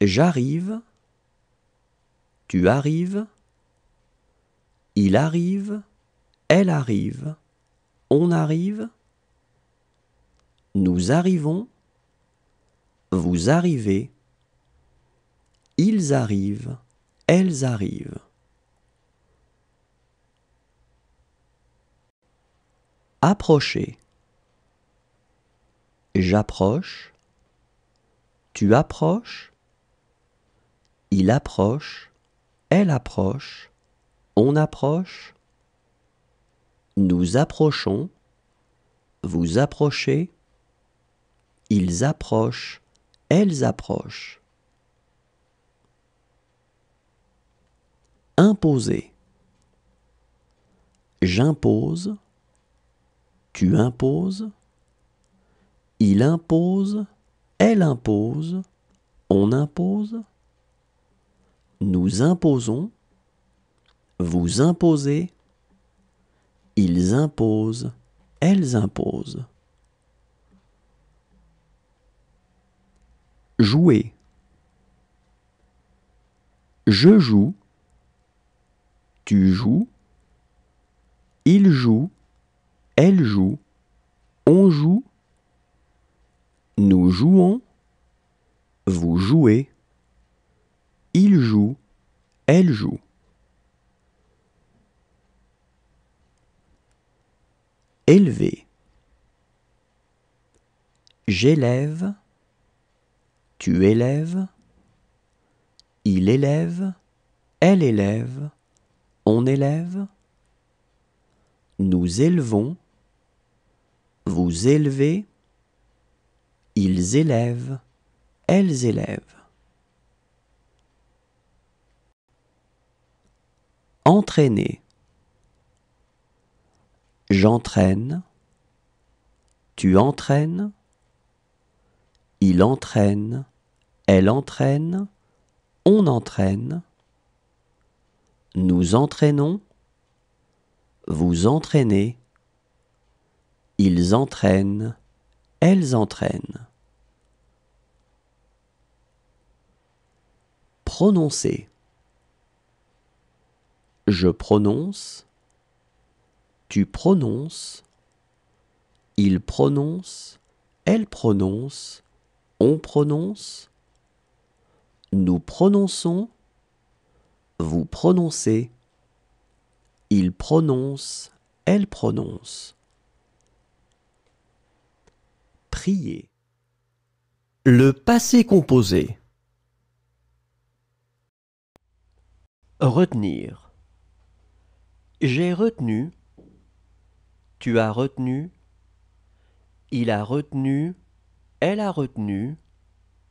J'arrive, tu arrives, il arrive, elle arrive, on arrive, nous arrivons, vous arrivez, ils arrivent, elles arrivent. Approcher. J'approche. Tu approches. Il approche, elle approche, on approche, nous approchons, vous approchez, ils approchent, elles approchent. Imposer. J'impose, tu imposes, il impose, elle impose, on impose nous imposons, vous imposez, ils imposent, elles imposent. Jouer. Je joue, tu joues, ils jouent, elle joue, on joue, nous jouons, vous jouez. Il joue, elle joue. Élevé. J'élève, tu élèves, il élève, elle élève, on élève, nous élevons, vous élevez, ils élèvent, elles élèvent. Entraîner. J'entraîne. Tu entraînes. Il entraîne. Elle entraîne. On entraîne. Nous entraînons. Vous entraînez. Ils entraînent. Elles entraînent. Prononcer. Je prononce, tu prononces, il prononce, elle prononce, on prononce, nous prononçons, vous prononcez, il prononce, elle prononce. Prier. Le passé composé. Retenir. J'ai retenu, tu as retenu, il a retenu, elle a retenu,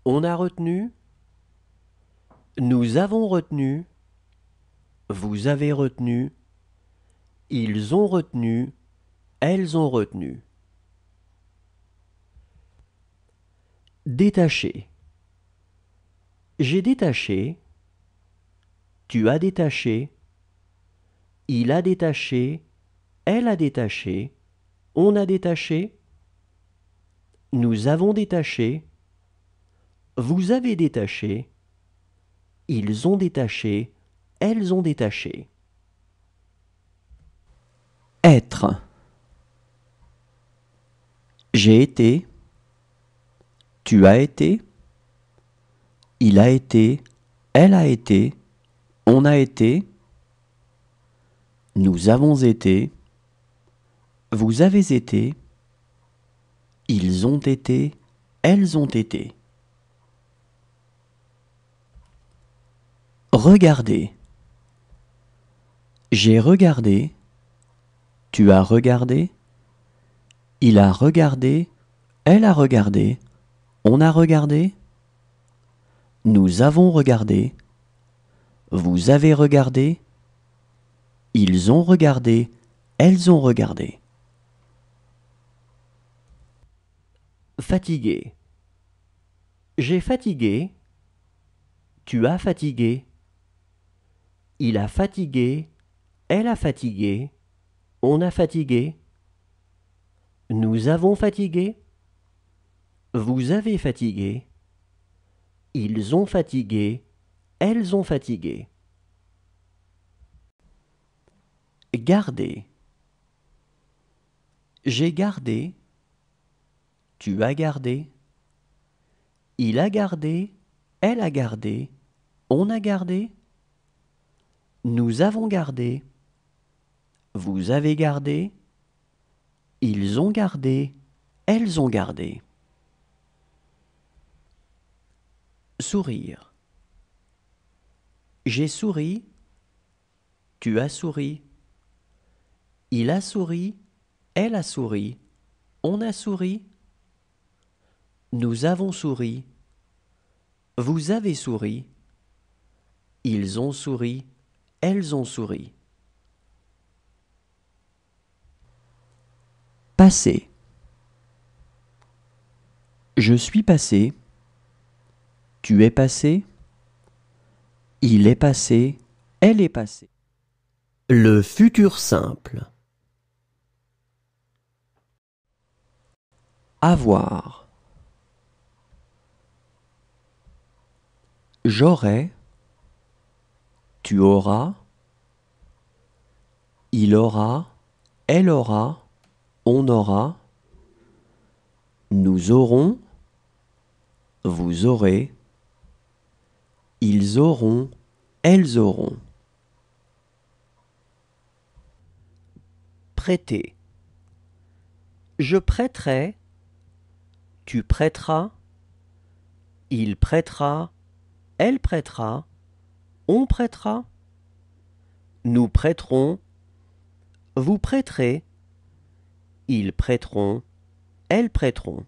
on a retenu, nous avons retenu, vous avez retenu, ils ont retenu, elles ont retenu. Détaché J'ai détaché, tu as détaché, il a détaché, elle a détaché, on a détaché, nous avons détaché, vous avez détaché, ils ont détaché, elles ont détaché. Être. J'ai été, tu as été, il a été, elle a été, on a été, nous avons été. Vous avez été. Ils ont été. Elles ont été. Regardez. J'ai regardé. Tu as regardé. Il a regardé. Elle a regardé. On a regardé. Nous avons regardé. Vous avez regardé. Ils ont regardé, elles ont regardé. Fatigué. J'ai fatigué. Tu as fatigué. Il a fatigué. Elle a fatigué. On a fatigué. Nous avons fatigué. Vous avez fatigué. Ils ont fatigué. Elles ont fatigué. Garder. J'ai gardé. Tu as gardé. Il a gardé. Elle a gardé. On a gardé. Nous avons gardé. Vous avez gardé. Ils ont gardé. Elles ont gardé. Sourire. J'ai souri. Tu as souri. Il a souri, elle a souri, on a souri. Nous avons souri. Vous avez souri. Ils ont souri, elles ont souri. Passé. Je suis passé. Tu es passé. Il est passé. Elle est passée. Le futur simple. avoir. J'aurai, tu auras, il aura, elle aura, on aura, nous aurons, vous aurez, ils auront, elles auront. Prêter. Je prêterai, tu prêteras, il prêtera, elle prêtera, on prêtera, nous prêterons, vous prêterez, ils prêteront, elles prêteront.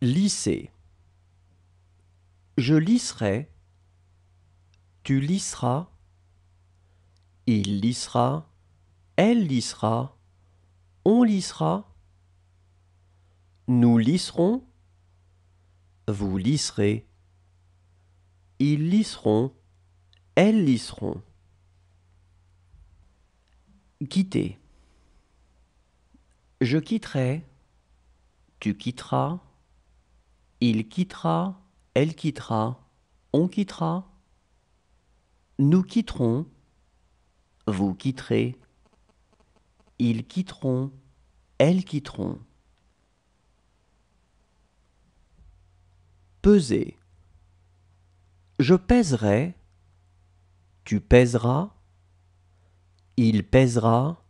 Lisser. Je lisserai, tu lisseras, il lissera, elle lissera, on lissera, nous lisserons. Vous lisserez. Ils lisseront. Elles lisseront. Quitter. Je quitterai. Tu quitteras. Il quittera. Elle quittera. On quittera. Nous quitterons. Vous quitterez. Ils quitteront. Elles quitteront. Peser. Je pèserai, tu pèseras, il pèsera,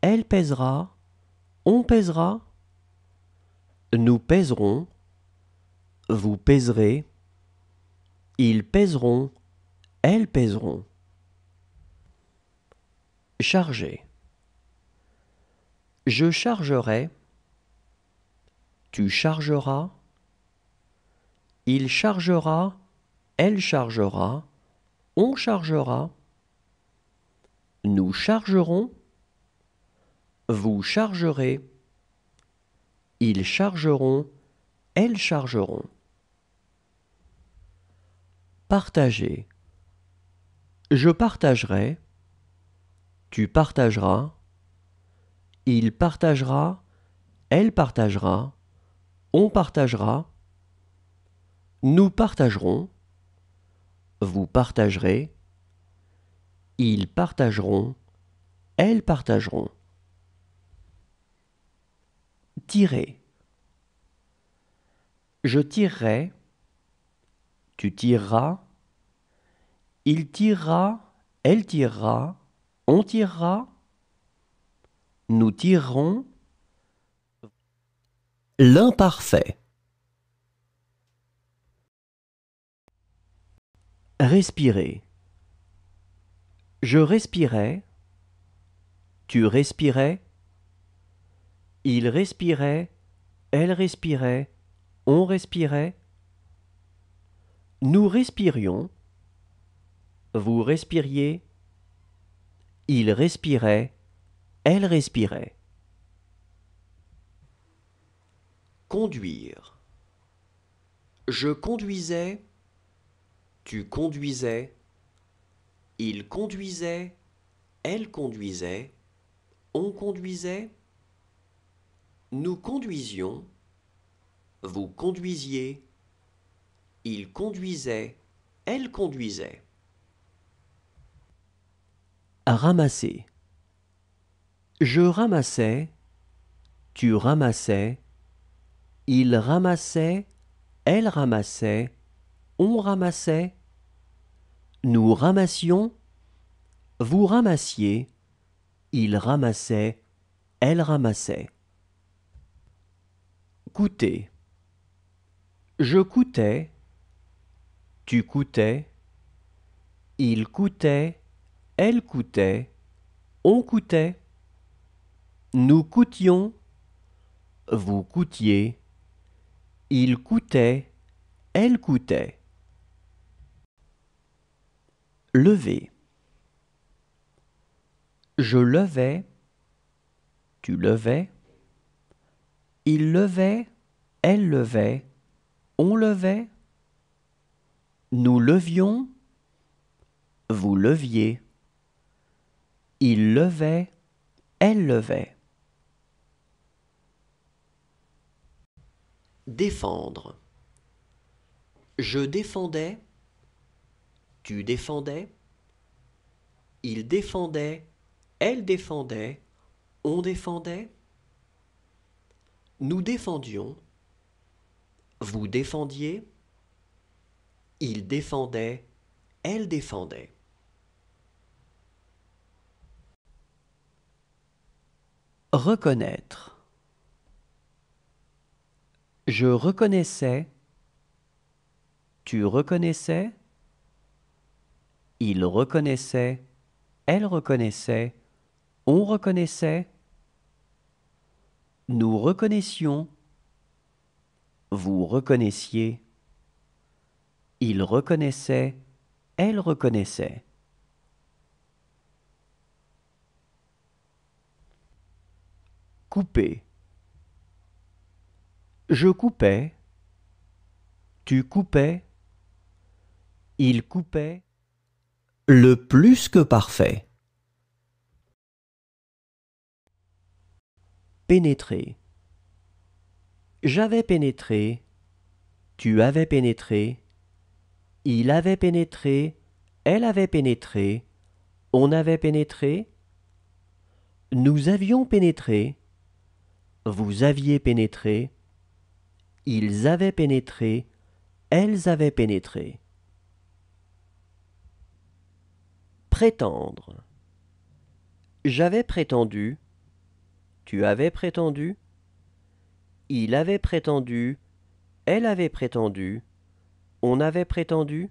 elle pèsera, on pèsera, nous pèserons, vous pèserez, ils pèseront, elles pèseront. Charger. Je chargerai, tu chargeras, il chargera, elle chargera, on chargera, nous chargerons, vous chargerez, ils chargeront, elles chargeront. Partager. Je partagerai, tu partageras, il partagera, elle partagera, on partagera. Nous partagerons. Vous partagerez. Ils partageront. Elles partageront. Tirer. Je tirerai. Tu tireras. Il tirera. Elle tirera. On tirera. Nous tirerons. L'imparfait. Respirer. Je respirais. Tu respirais. Il respirait. Elle respirait. On respirait. Nous respirions. Vous respiriez. Il respirait. Elle respirait. Conduire. Je conduisais. Tu conduisais. Il conduisait. Elle conduisait. On conduisait. Nous conduisions. Vous conduisiez. Il conduisait. Elle conduisait. ramasser. Je ramassais. Tu ramassais. Il ramassait. Elle ramassait. On ramassait. Nous ramassions. Vous ramassiez. Il ramassait. Elle ramassait. Coûter. Je coûtais. Tu coûtais. Il coûtait. Elle coûtait. On coûtait. Nous coûtions. Vous coûtiez. Il coûtait. Elle coûtait lever. Je levais, tu levais, il levait, elle levait, on levait, nous levions, vous leviez, il levait, elle levait. Défendre. Je défendais, tu défendais. Il défendait. Elle défendait. On défendait. Nous défendions. Vous défendiez. Il défendait. Elle défendait. Reconnaître. Je reconnaissais. Tu reconnaissais. Il reconnaissait, elle reconnaissait, on reconnaissait. Nous reconnaissions. Vous reconnaissiez. Il reconnaissait, elle reconnaissait. Couper. Je coupais. Tu coupais. Il coupait. Le plus que parfait. Pénétrer. J'avais pénétré. Tu avais pénétré. Il avait pénétré. Elle avait pénétré. On avait pénétré. Nous avions pénétré. Vous aviez pénétré. Ils avaient pénétré. Elles avaient pénétré. Prétendre. J'avais prétendu. Tu avais prétendu. Il avait prétendu. Elle avait prétendu. On avait prétendu.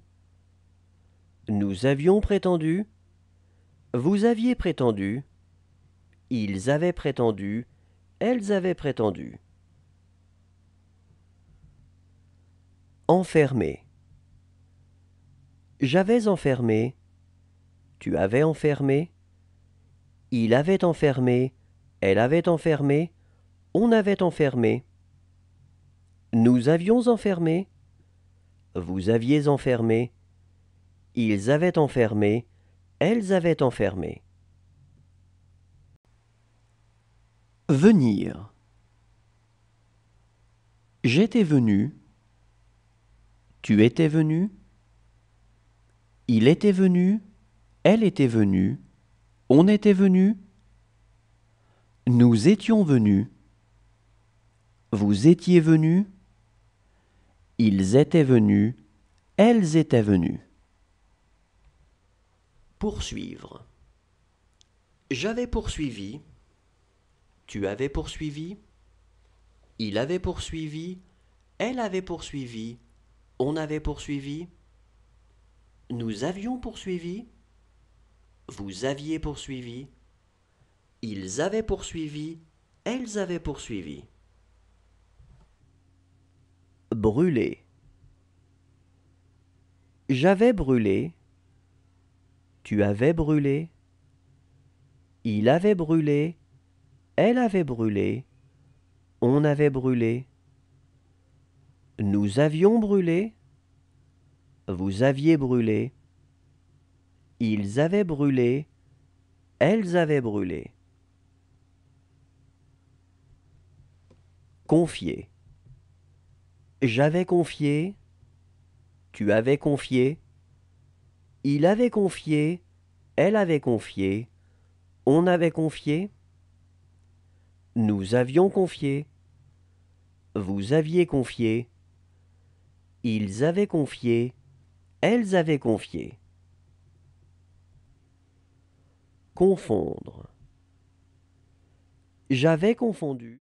Nous avions prétendu. Vous aviez prétendu. Ils avaient prétendu. Elles avaient prétendu. Enfermé. J'avais enfermé tu avais enfermé, il avait enfermé, elle avait enfermé, on avait enfermé. Nous avions enfermé, vous aviez enfermé, ils avaient enfermé, elles avaient enfermé. Venir. J'étais venu, tu étais venu, il était venu, elle était venue, on était venu, nous étions venus, vous étiez venus, ils étaient venus, elles étaient venues. Poursuivre. J'avais poursuivi, tu avais poursuivi, il avait poursuivi, elle avait poursuivi, on avait poursuivi, nous avions poursuivi, vous aviez poursuivi, ils avaient poursuivi, elles avaient poursuivi. Brûler. J'avais brûlé, tu avais brûlé, il avait brûlé, elle avait brûlé, on avait brûlé, nous avions brûlé, vous aviez brûlé. Ils avaient brûlé, elles avaient brûlé. Confier. J'avais confié, tu avais confié, il avait confié, elle avait confié, on avait confié, nous avions confié, vous aviez confié, ils avaient confié, elles avaient confié. confondre. J'avais confondu.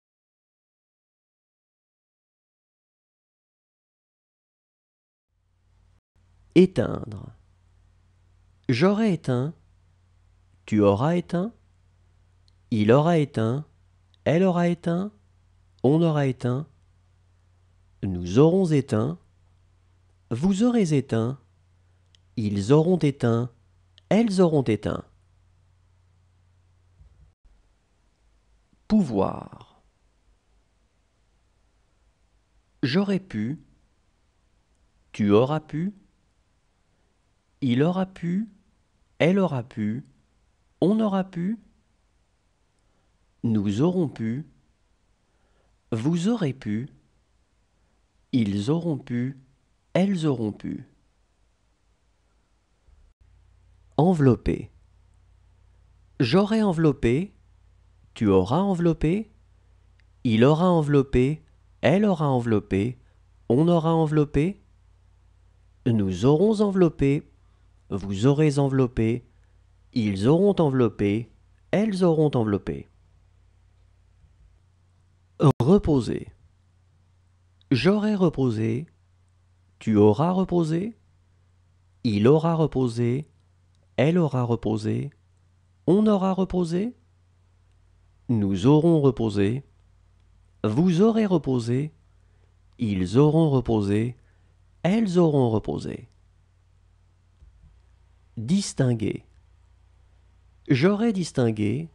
Éteindre. J'aurais éteint. Tu auras éteint. Il aura éteint. Elle aura éteint. On aura éteint. Nous aurons éteint. Vous aurez éteint. Ils auront éteint. Elles auront éteint. pouvoir. J'aurais pu, tu auras pu, il aura pu, elle aura pu, on aura pu, nous aurons pu, vous aurez pu, ils auront pu, elles auront pu. Envelopper. J'aurais enveloppé, tu auras enveloppé, il aura enveloppé, elle aura enveloppé, on aura enveloppé, nous aurons enveloppé, vous aurez enveloppé, ils auront enveloppé, elles auront enveloppé. Reposer. J'aurai reposé, tu auras reposé, il aura reposé, elle aura reposé, on aura reposé. Nous aurons reposé, vous aurez reposé, ils auront reposé, elles auront reposé. Distinguer. J'aurai distingué,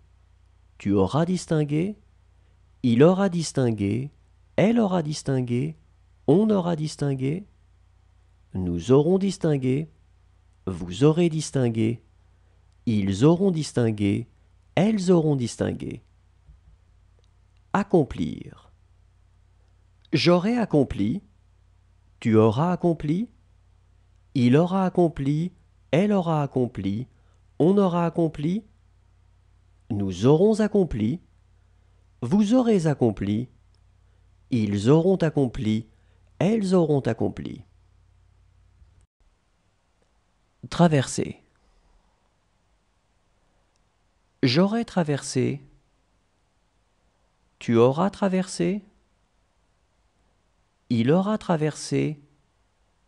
tu auras distingué, il aura distingué, elle aura distingué, on aura distingué, nous aurons distingué, vous aurez distingué, ils auront distingué, elles auront distingué. Accomplir. J'aurai accompli, tu auras accompli, il aura accompli, elle aura accompli, on aura accompli, nous aurons accompli, vous aurez accompli, ils auront accompli, elles auront accompli. Traverser. J'aurai traversé, tu auras traversé. Il aura traversé.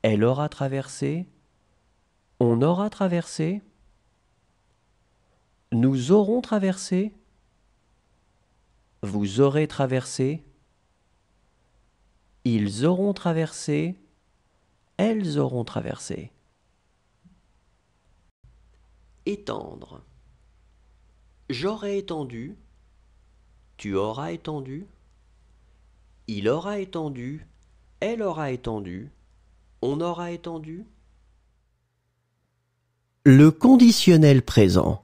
Elle aura traversé. On aura traversé. Nous aurons traversé. Vous aurez traversé. Ils auront traversé. Elles auront traversé. Étendre. J'aurai étendu. Tu auras étendu. Il aura étendu. Elle aura étendu. On aura étendu. Le conditionnel présent.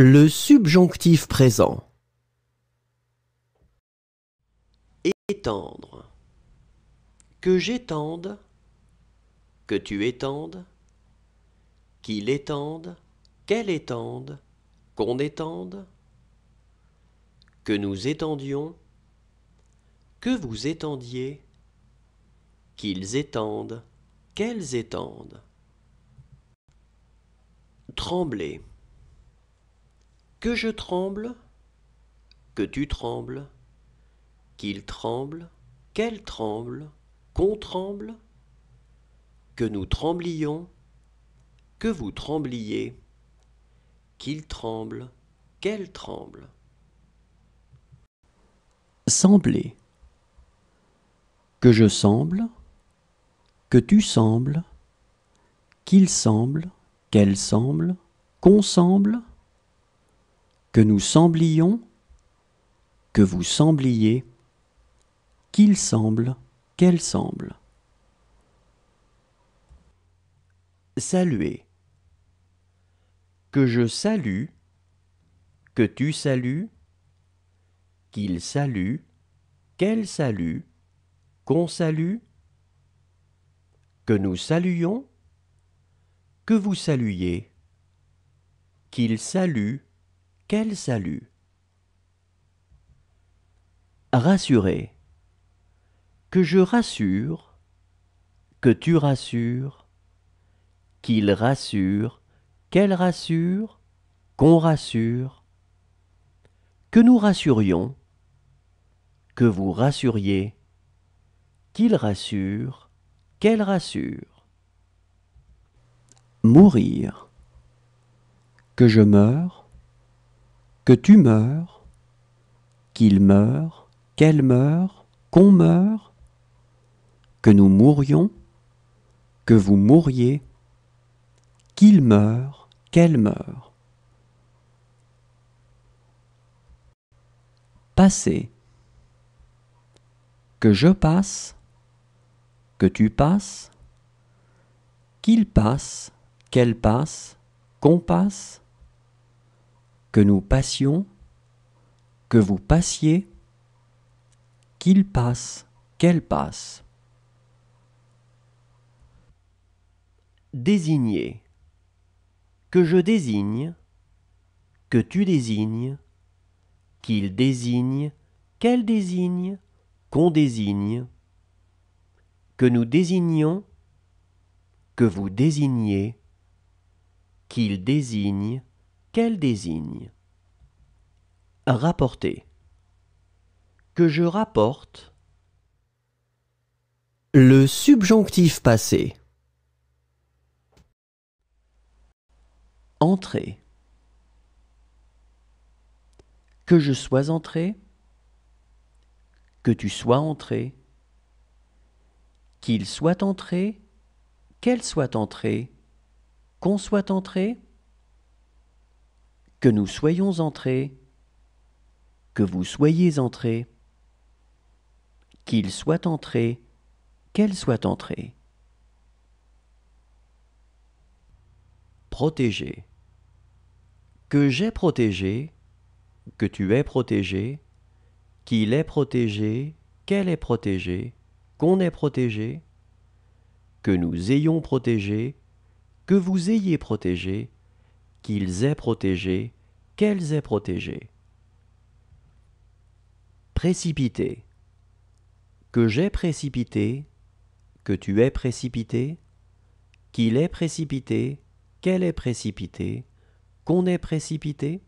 Le subjonctif présent. Étendre. Que j'étende, que tu étendes, qu'il étende, qu'elle étende, qu'on étende, que nous étendions, que vous étendiez, qu'ils étendent, qu'elles étendent. Trembler. Que je tremble, que tu trembles, qu'il tremble, qu'elle tremble, qu'on tremble, que nous tremblions, que vous trembliez, qu'il tremble, qu'elle tremble. Sembler. Que je semble, que tu sembles, qu'il semble, qu'elle semble, qu'on semble, que nous semblions, que vous sembliez, qu'il semble, qu'elle semble. Saluer. Que je salue, que tu salues, qu'il salue, qu'elle salue, qu'on salue, que nous saluions, que vous saluiez, qu'il salue, quel salut Rassurer. Que je rassure, que tu rassures, qu'il rassure, qu'elle rassure, qu'on rassure. Que nous rassurions, que vous rassuriez, qu'il rassure, qu'elle rassure. Mourir. Que je meure, que tu meurs, qu'il meure, qu'elle meure, qu'on meure, que nous mourions, que vous mouriez, qu'il meure, qu'elle meure. Passer. Que je passe, que tu passes, qu'il passe, qu'elle passe, qu'on passe, que nous passions, que vous passiez, qu'il passe, qu'elle passe. Désigner. Que je désigne, que tu désignes, qu'il désigne, qu'elle désigne, qu'on désigne, que nous désignions, que vous désigniez, qu'il désigne, qu'elle désigne. Rapporter. Que je rapporte. Le subjonctif passé. Entrer. Que je sois entré. Que tu sois entré. Qu'il soit entré. Qu'elle soit entrée. Qu'on soit entré que nous soyons entrés, que vous soyez entrés, qu'il soit entré, qu'elle soit entrée. Protéger. Que j'ai protégé, que tu es protégé, qu'il est protégé, qu'elle est protégée, qu'on est protégé, que nous ayons protégé, que vous ayez protégé, qu'ils aient protégé, qu'elles aient protégé. Précipité. Que j'ai précipité, que tu aies précipité, qu'il est précipité, qu'elle est précipité, qu'on ait précipité,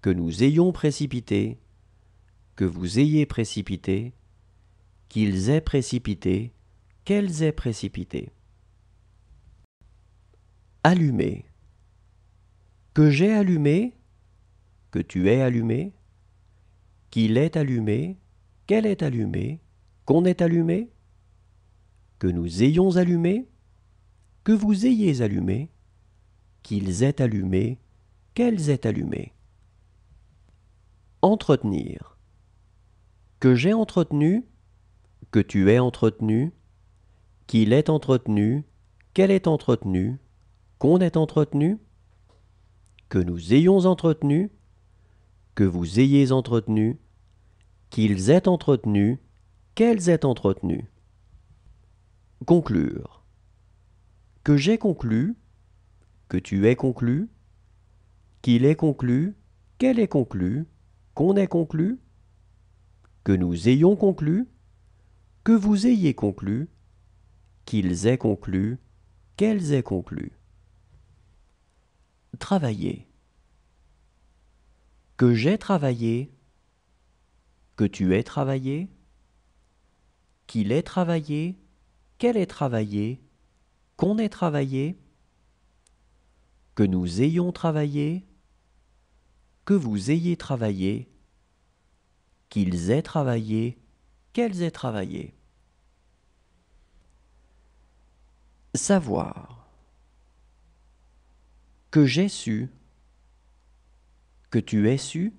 que nous ayons précipité, que vous ayez précipité, qu'ils aient précipité, qu'elles aient précipité. Allumer que j'ai allumé, que tu es allumé, qu'il est allumé, qu'elle est allumée, qu'on est allumé, que nous ayons allumé, que vous ayez allumé, qu'ils aient allumé, qu'elles aient allumé. Entretenir. Que j'ai entretenu, que tu es entretenu, qu'il est entretenu, qu'elle est entretenue, qu'on est entretenu, que nous ayons entretenu, que vous ayez entretenu, qu'ils aient entretenu, qu'elles aient entretenu. Conclure. Que j'ai conclu, que tu aies conclu, qu'il ait conclu, qu'elle ait conclu, qu'on ait conclu, que nous ayons conclu, que vous ayez conclu, qu'ils aient conclu, qu'elles aient conclu travailler. Que j'ai travaillé, que tu aies travaillé, qu'il ait travaillé, qu'elle ait travaillé, qu'on ait travaillé, que nous ayons travaillé, que vous ayez travaillé, qu'ils aient travaillé, qu'elles aient travaillé. Savoir que j'ai su, que tu es su,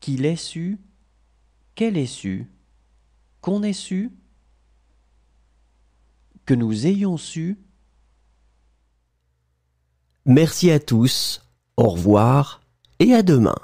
qu'il est su, qu'elle est su, qu'on ait su, que nous ayons su. Merci à tous, au revoir et à demain.